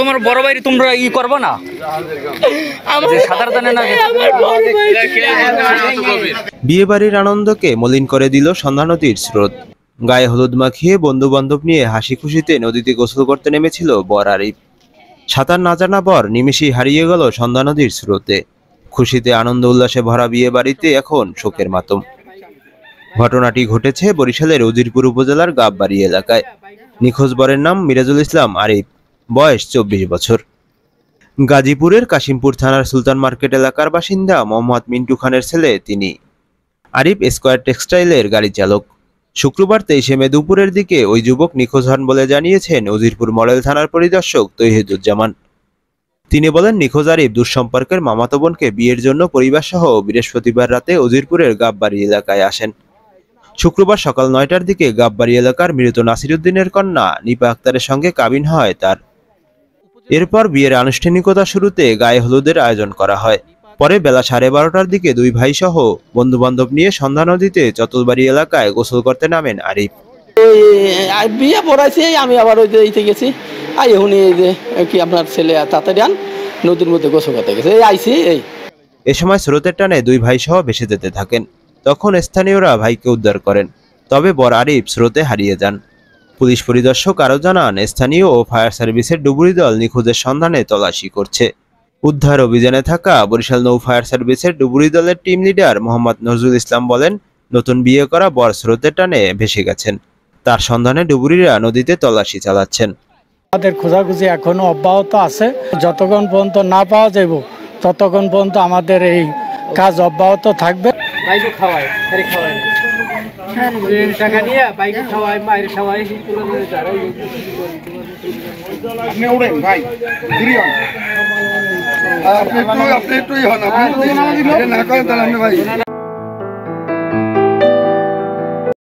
তোমার বড় বাইরে তোমরা ই করবো না সাঁতার জানে না বিয়ে বাড়ির আনন্দকে মলিন করে দিল সন্ধ্যা নদীর স্রোত গায়ে হলুদ মাখিয়ে বন্ধু বান্ধব নিয়ে হাসি খুশিতে নদীতে গোসল করতে নেমেছিল বর আরিফ সাঁতার না জানা বর নিমেষেই হারিয়ে গেল সন্ধ্যা নদীর স্রোতে খুশিতে আনন্দ উল্লাসে ভরা বিয়ে বাড়িতে এখন শোকের মাতম ঘটনাটি ঘটেছে বরিশালের উদিরপুর উপজেলার গাববাড়ি এলাকায় নিখোঁজ বরের নাম মিরাজুল ইসলাম আরিফ বয়স চব্বিশ বছর গাজীপুরের কাশিমপুর থানার সুলতান মার্কেট এলাকার বাসিন্দা মোহাম্মদ মিন্টু খানের ছেলে তিনি আরিফ স্কোয়ার টেক্সটাইলের গাড়ি চালক শুক্রবার তেইশে মে দুপুরের দিকে ওই যুবক নিখোঁজ হন বলে জানিয়েছেন উজিরপুর মডেল থানার পরিদর্শক তৈহিদুজ্জামান তিনি বলেন নিখোঁজ আরিফ দুঃসম্পর্কের মামাতো বোনকে বিয়ের জন্য পরিবারসহ বৃহস্পতিবার রাতে উজিরপুরের গাববাড়ি এলাকায় আসেন শুক্রবার সকাল নয়টার দিকে গাববাড়ি এলাকার মৃত নাসিরুদ্দিনের কন্যা নিপা আক্তারের সঙ্গে কাবিন হয় তার এরপর বিয়ের আনুষ্ঠানিকতা শুরুতে গায়ে হলুদের আয়োজন করা হয় পরে বেলা সাড়ে বারোটার দিকে দুই ভাই সহ বন্ধুবান্ধব নিয়ে সন্ধ্যা নদীতে চতলবাড়ি এলাকায় গোসল করতে নামেন আরিফ বিয়ে পড়াইছি আমি আবার ওই যে গেছি আই হুনি এই যে কি আপনার ছেলে তাড়াতাড়ি আন নদীর মধ্যে গোসল করতে গেছে এই আইছি এই এ সময় স্রোতের টানে দুই ভাই সহ ভেসে যেতে থাকেন তখন স্থানীয়রা ভাইকে উদ্ধার করেন তবে বর আরিফ স্রোতে হারিয়ে যান পুলিশ পরিদর্শক আরও জানান স্থানীয় ও ফায়ার সার্ভিসের ডুবুরি দল নিখোঁজের সন্ধানে তল্লাশি করছে উদ্ধার অভিযানে থাকা বরিশাল নৌ ফায়ার সার্ভিসের ডুবুরি দলের টিম লিডার মোহাম্মদ নজরুল ইসলাম বলেন নতুন বিয়ে করা বর স্রোতের টানে ভেসে গেছেন তার সন্ধানে ডুবুরিরা নদীতে তল্লাশি চালাচ্ছেন আমাদের খোঁজাখুঁজি এখনো অব্যাহত আছে যতক্ষণ পর্যন্ত না পাওয়া যাব ততক্ষণ পর্যন্ত আমাদের এই কাজ অব্যাহত থাকবে বাইকও খাওয়ায় গাড়ি খাওয়ায় হ্যাঁ আপনি উড়েন আপনি একটু হন আপনি হ্যাঁ, ভাই